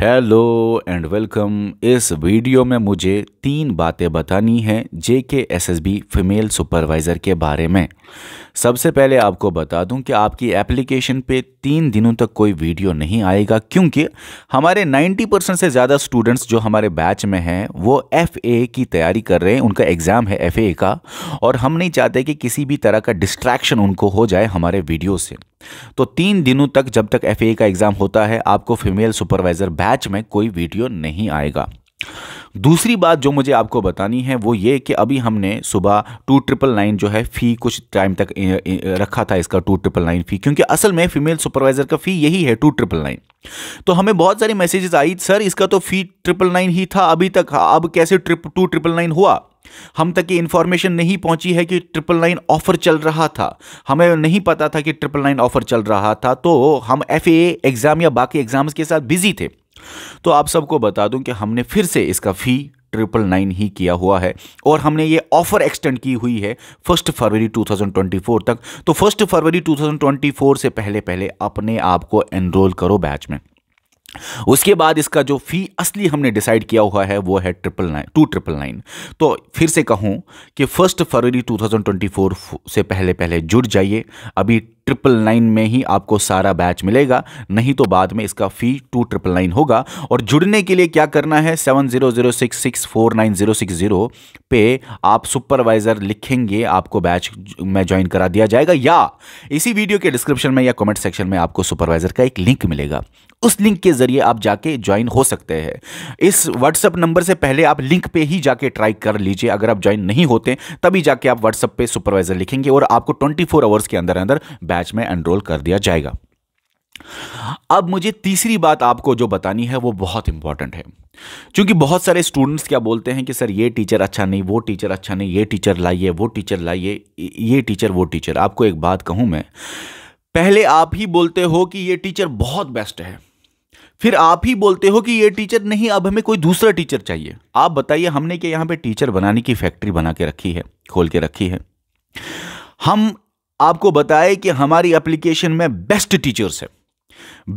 hello and welcome इस video में मुझे तीन बातें बतानी हैं J K S S B female supervisor के बारे में सबसे पहले आपको बता दूं कि आपकी एप्लीकेशन पे तीन दिनों तक कोई वीडियो नहीं आएगा क्योंकि हमारे 90 परसेंट से ज़्यादा स्टूडेंट्स जो हमारे बैच में हैं वो एफ़ ए की तैयारी कर रहे हैं उनका एग्ज़ाम है एफ़ ए का और हम नहीं चाहते कि किसी भी तरह का डिस्ट्रैक्शन उनको हो जाए हमारे वीडियो से तो तीन दिनों तक जब तक एफ का एग्ज़ाम होता है आपको फीमेल सुपरवाइज़र बैच में कोई वीडियो नहीं आएगा दूसरी बात जो मुझे आपको बतानी है वो ये कि अभी हमने सुबह टू ट्रिपल नाइन जो है फ़ी कुछ टाइम तक रखा था इसका टू ट्रिपल नाइन फ़ी क्योंकि असल में फीमेल सुपरवाइज़र का फ़ी यही है टू ट्रिपल नाइन तो हमें बहुत सारी मैसेजेस आई सर इसका तो फ़ी ट्रिपल नाइन ही था अभी तक अब कैसे ट्रिप टू ट्रिपल नाइन हुआ हम तक ये इन्फॉर्मेशन नहीं पहुंची है कि ट्रिपल नाइन ऑफर चल रहा था हमें नहीं पता था कि ट्रिपल नाइन ऑफर चल रहा था तो हम एफ एग्ज़ाम या बाकी एग्ज़ाम्स के साथ बिजी थे तो आप सबको बता दूं कि हमने फिर से इसका फ़ी ट्रिपल नाइन ही किया हुआ है और हमने ये ऑफर एक्सटेंड की हुई है फर्स्ट फरवरी 2024 तक तो फर्स्ट फरवरी 2024 से पहले पहले अपने आप को एनरोल करो बैच में उसके बाद इसका जो फ़ी असली हमने डिसाइड किया हुआ है वो है triple nine two triple nine तो फिर से कहूँ कि फर्स्ट फरवरी 2024 से पहले पहले जुड़ जाइए अभी ट्रिपल नाइन में ही आपको सारा बैच मिलेगा नहीं तो बाद में इसका फ़ी टू ट्रिपल नाइन होगा और जुड़ने के लिए क्या करना है seven zero zero six six four nine zero six zero पे आप सुपरवाइज़र लिखेंगे आपको बैच में ज्वाइन करा दिया जाएगा या इसी वीडियो के डिस्क्रिप्शन में या कमेंट सेक्शन में आपको सुपरवाइज़र का एक लिंक मिलेगा उस लिंक के ज़रिए आप जाके ज्वाइन हो सकते हैं इस व्हाट्सअप नंबर से पहले आप लिंक पे ही जाके ट्राई कर लीजिए अगर आप ज्वाइन नहीं होते तभी जाके आप व्हाट्सअप पे सुपरवाइज़र लिखेंगे और आपको 24 फोर आवर्स के अंदर अंदर बैच में एनरोल कर दिया जाएगा अब मुझे तीसरी बात आपको जो बतानी है वो बहुत इंपॉर्टेंट है क्योंकि बहुत सारे स्टूडेंट्स क्या बोलते हैं कि सर ये टीचर अच्छा नहीं वो टीचर अच्छा नहीं ये टीचर लाइए वो टीचर लाइए ये टीचर वो टीचर आपको एक बात कहूं मैं पहले आप ही बोलते हो कि ये टीचर बहुत बेस्ट है फिर आप ही बोलते हो कि ये टीचर नहीं अब हमें कोई दूसरा टीचर चाहिए आप बताइए हमने क्या यहां पे टीचर बनाने की फैक्ट्री बना के रखी है खोल के रखी है हम आपको बताए कि हमारी एप्लीकेशन में बेस्ट टीचर्स है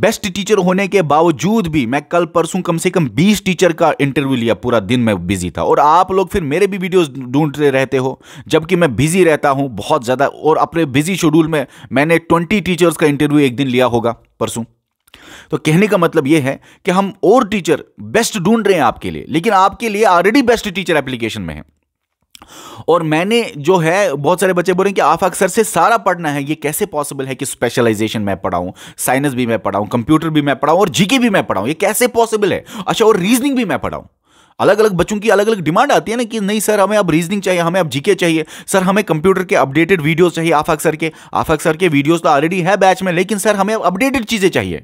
बेस्ट टीचर होने के बावजूद भी मैं कल परसों कम से कम 20 टीचर का इंटरव्यू लिया पूरा दिन मैं बिजी था और आप लोग फिर मेरे भी वीडियोस ढूंढते रहते हो जबकि मैं बिजी रहता हूं बहुत ज़्यादा और अपने बिजी शेड्यूल में मैंने 20 टीचर्स का इंटरव्यू एक दिन लिया होगा परसों तो कहने का मतलब यह है कि हम और टीचर बेस्ट ढूंढ रहे हैं आपके लिए लेकिन आपके लिए ऑलरेडी बेस्ट टीचर एप्लीकेशन में है और मैंने जो है बहुत सारे बच्चे बोल रहे हैं कि आप अक्सर से सारा पढ़ना है ये कैसे पॉसिबल है कि स्पेशलाइजेशन मैं पढ़ाऊं साइंस भी मैं पढ़ाऊं कंप्यूटर भी मैं पढ़ाऊं और जीके भी मैं पढ़ाऊं ये कैसे पॉसिबल है अच्छा और रीजनिंग भी मैं पढ़ाऊं अलग अलग बच्चों की अलग अलग डिमांड आती है ना कि नहीं सर हमें अब रीजनिंग चाहिए हमें अब जीके चाहिए सर हमें कंप्यूटर के अपडेटेड वीडियोस चाहिए आफाक सर के आफाक सर के वीडियोस तो ऑलरेडी है बैच में लेकिन सर हमें अब अपडेटेड चीज़ें चाहिए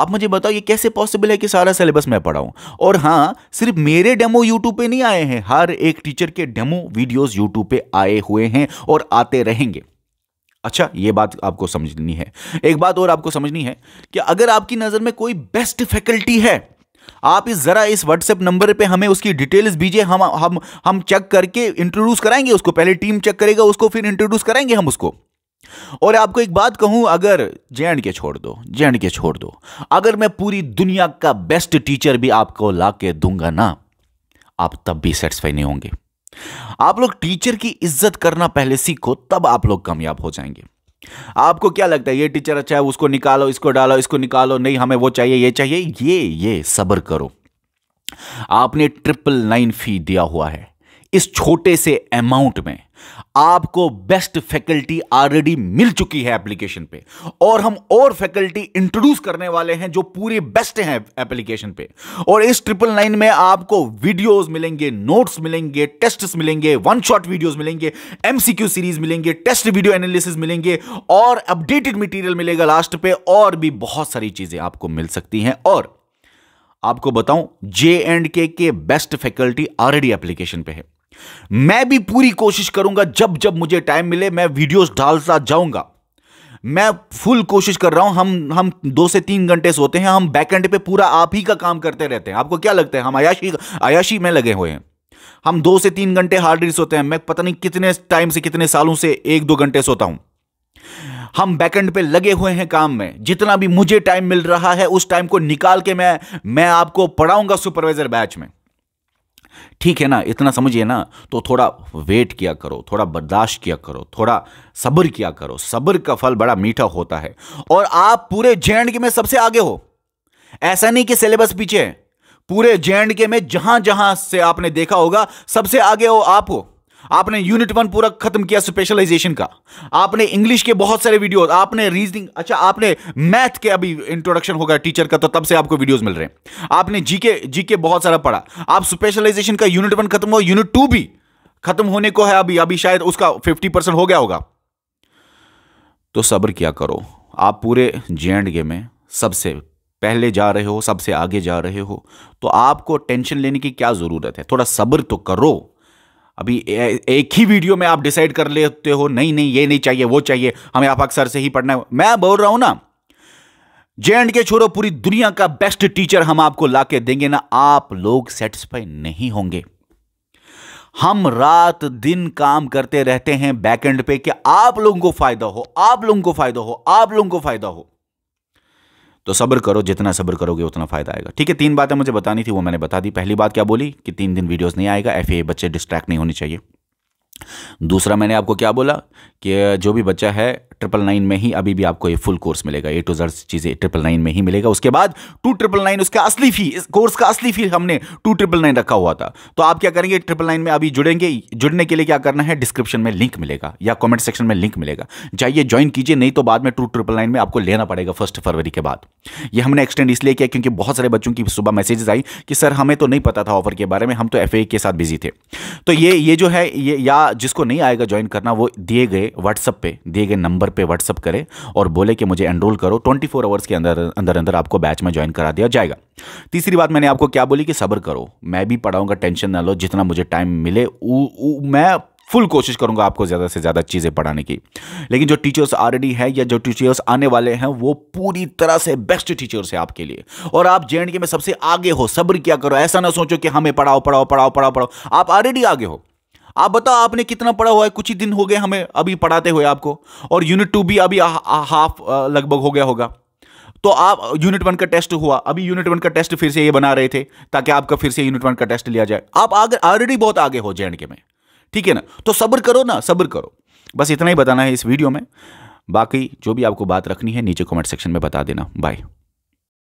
आप मुझे बताओ ये कैसे पॉसिबल है कि सारा सिलेबस मैं पढ़ाऊँ और हाँ सिर्फ मेरे डेमो यूट्यूब पर नहीं आए हैं हर एक टीचर के डेमो वीडियोज़ यूट्यूब पर आए हुए हैं और आते रहेंगे अच्छा ये बात आपको समझनी है एक बात और आपको समझनी है कि अगर आपकी नज़र में कोई बेस्ट फैकल्टी है आप इस ज़रा इस व्हाट्सएप नंबर पे हमें उसकी डिटेल्स भेजिए हम हम हम चेक करके इंट्रोड्यूस कराएंगे उसको पहले टीम चेक करेगा उसको फिर इंट्रोड्यूस कराएंगे हम उसको और आपको एक बात कहूं अगर जे के छोड़ दो जे के छोड़ दो अगर मैं पूरी दुनिया का बेस्ट टीचर भी आपको ला के दूंगा ना आप तब भी सेटिस्फाई नहीं होंगे आप लोग टीचर की इज्जत करना पहले सीखो तब आप लोग कामयाब हो जाएंगे आपको क्या लगता है ये टीचर अच्छा है उसको निकालो इसको डालो इसको निकालो नहीं हमें वो चाहिए ये चाहिए ये ये सब्र करो आपने ट्रिपल नाइन फी दिया हुआ है इस छोटे से अमाउंट में आपको बेस्ट फैकल्टी ऑलरेडी मिल चुकी है एप्लीकेशन पे और हम और फैकल्टी इंट्रोड्यूस करने वाले हैं जो पूरे बेस्ट हैं एप्लीकेशन पे और इस ट्रिपल नाइन में आपको वीडियोस मिलेंगे नोट्स मिलेंगे टेस्ट मिलेंगे वन शॉट वीडियोस मिलेंगे एमसीक्यू सीरीज मिलेंगे टेस्ट वीडियो एनालिसिस मिलेंगे और अपडेटेड मटीरियल मिलेगा लास्ट पे और भी बहुत सारी चीजें आपको मिल सकती हैं और आपको बताऊं जे एंड के के बेस्ट फैकल्टी ऑलरेडी एप्लीकेशन पे है मैं भी पूरी कोशिश करूंगा जब जब मुझे टाइम मिले मैं वीडियोस डालता जाऊंगा मैं फुल कोशिश कर रहा हूं हम हम दो से तीन घंटे सोते हैं हम बैक एंड पे पूरा आप ही का काम करते रहते हैं आपको क्या लगता है हम आयाशी आयाशी में लगे हुए हैं हम दो से तीन घंटे हार्ड रील सोते हैं मैं पता नहीं कितने टाइम से कितने सालों से एक दो घंटे सोता हूं हम बैकएंड पे लगे हुए हैं काम में जितना भी मुझे टाइम मिल रहा है उस टाइम को निकाल के मैं मैं आपको पढ़ाऊंगा सुपरवाइजर बैच में ठीक है ना इतना समझिए ना तो थोड़ा वेट किया करो थोड़ा बर्दाश्त किया करो थोड़ा सब्र किया करो सब्र का फल बड़ा मीठा होता है और आप पूरे जे के में सबसे आगे हो ऐसा नहीं कि सिलेबस पीछे है पूरे जे के में जहां जहां से आपने देखा होगा सबसे आगे हो आप हो आपने यूनिट वन पूरा खत्म किया स्पेशलाइजेशन का आपने इंग्लिश के बहुत सारे वीडियोस आपने रीजनिंग अच्छा आपने मैथ के अभी इंट्रोडक्शन होगा टीचर का तो तब से आपको वीडियोस मिल रहे हैं आपने जीके जीके बहुत सारा पढ़ा आप स्पेशलाइजेशन का यूनिट वन खत्म हुआ यूनिट टू भी खत्म होने को है अभी अभी शायद उसका फिफ्टी परसेंट हो गया होगा तो सब्र क्या करो आप पूरे जे एंड के में सबसे पहले जा रहे हो सबसे आगे जा रहे हो तो आपको टेंशन लेने की क्या ज़रूरत है थोड़ा सब्र तो करो अभी एक ही वीडियो में आप डिसाइड कर लेते हो नहीं नहीं ये नहीं चाहिए वो चाहिए हमें आप अक्सर से ही पढ़ना है मैं बोल रहा हूं ना जे एंड के छोड़ो पूरी दुनिया का बेस्ट टीचर हम आपको ला देंगे ना आप लोग सेटिस्फाई नहीं होंगे हम रात दिन काम करते रहते हैं बैकएंड पे कि आप लोगों को फायदा हो आप लोगों को फायदा हो आप लोगों को फायदा हो तो सब्र करो जितना सब्र करोगे उतना फ़ायदा आएगा ठीक है तीन बातें मुझे बतानी थी वो मैंने बता दी पहली बात क्या बोली कि तीन दिन वीडियोस नहीं आएगा एफ बच्चे डिस्ट्रैक्ट नहीं होनी चाहिए दूसरा मैंने आपको क्या बोला कि जो भी बच्चा है ट्रिपल नाइन में ही अभी भी आपको ये फुल कोर्स मिलेगा ए टू जर चीज़ें ट्रिपल नाइन में ही मिलेगा उसके बाद टू ट्रिपल नाइन उसका असली फी इस कोर्स का असली फी हमने टू ट्रिपल नाइन रखा हुआ था तो आप क्या करेंगे ट्रिपल नाइन में अभी जुड़ेंगे जुड़ने के लिए क्या करना है डिस्क्रिप्शन में लिंक मिलेगा या कॉमेंट सेक्शन में लिंक मिलेगा जाइए ज्वाइन कीजिए नहीं तो बाद में टू ट्रिपल नाइन में आपको लेना पड़ेगा फर्स्ट फरवरी के बाद ये हमने एक्सटेंड इसलिए किया क्योंकि बहुत सारे बच्चों की सुबह मैसेजेस आई कि सर हमें तो नहीं पता था ऑफर के बारे में हम तो एफ के साथ बिजी थे तो ये ये जो है ये या जिसको नहीं आएगा ज्वाइन करना वो दिए गए व्हाट्सअप पे दिए गए नंबर पे व्हाट्सअप करे और बोले कि मुझे एनरोल करो 24 आवर्स के अंदर अंदर अंदर आपको बैच में ज्वाइन करा दिया जाएगा तीसरी बात मैंने आपको क्या बोली कि सब्र करो मैं भी पढ़ाऊँगा टेंशन ना लो जितना मुझे टाइम मिले उ, उ, मैं फुल कोशिश करूंगा आपको ज़्यादा से ज़्यादा चीज़ें पढ़ाने की लेकिन जो टीचर्स ऑलरेडी हैं या जो टीचर्स आने वाले हैं वो पूरी तरह से बेस्ट टीचर्स हैं आपके लिए और आप जे में सबसे आगे हो सब्र क्या करो ऐसा ना सोचो कि हमें पढ़ाओ पढ़ाओ पढ़ाओ पढ़ाओ पढ़ाओ आप ऑलरेडी आगे हो आप बताओ आपने कितना पढ़ा हुआ है कुछ ही दिन हो गए हमें अभी पढ़ाते हुए आपको और यूनिट टू भी अभी हाफ लगभग हो गया होगा तो आप यूनिट वन का टेस्ट हुआ अभी यूनिट वन का टेस्ट फिर से ये बना रहे थे ताकि आपका फिर से यूनिट वन का टेस्ट लिया जाए आप आगे ऑलरेडी बहुत आगे हो जे के में ठीक है ना तो सब्र करो ना सब्र करो बस इतना ही बताना है इस वीडियो में बाकी जो भी आपको बात रखनी है नीचे कमेंट सेक्शन में बता देना बाय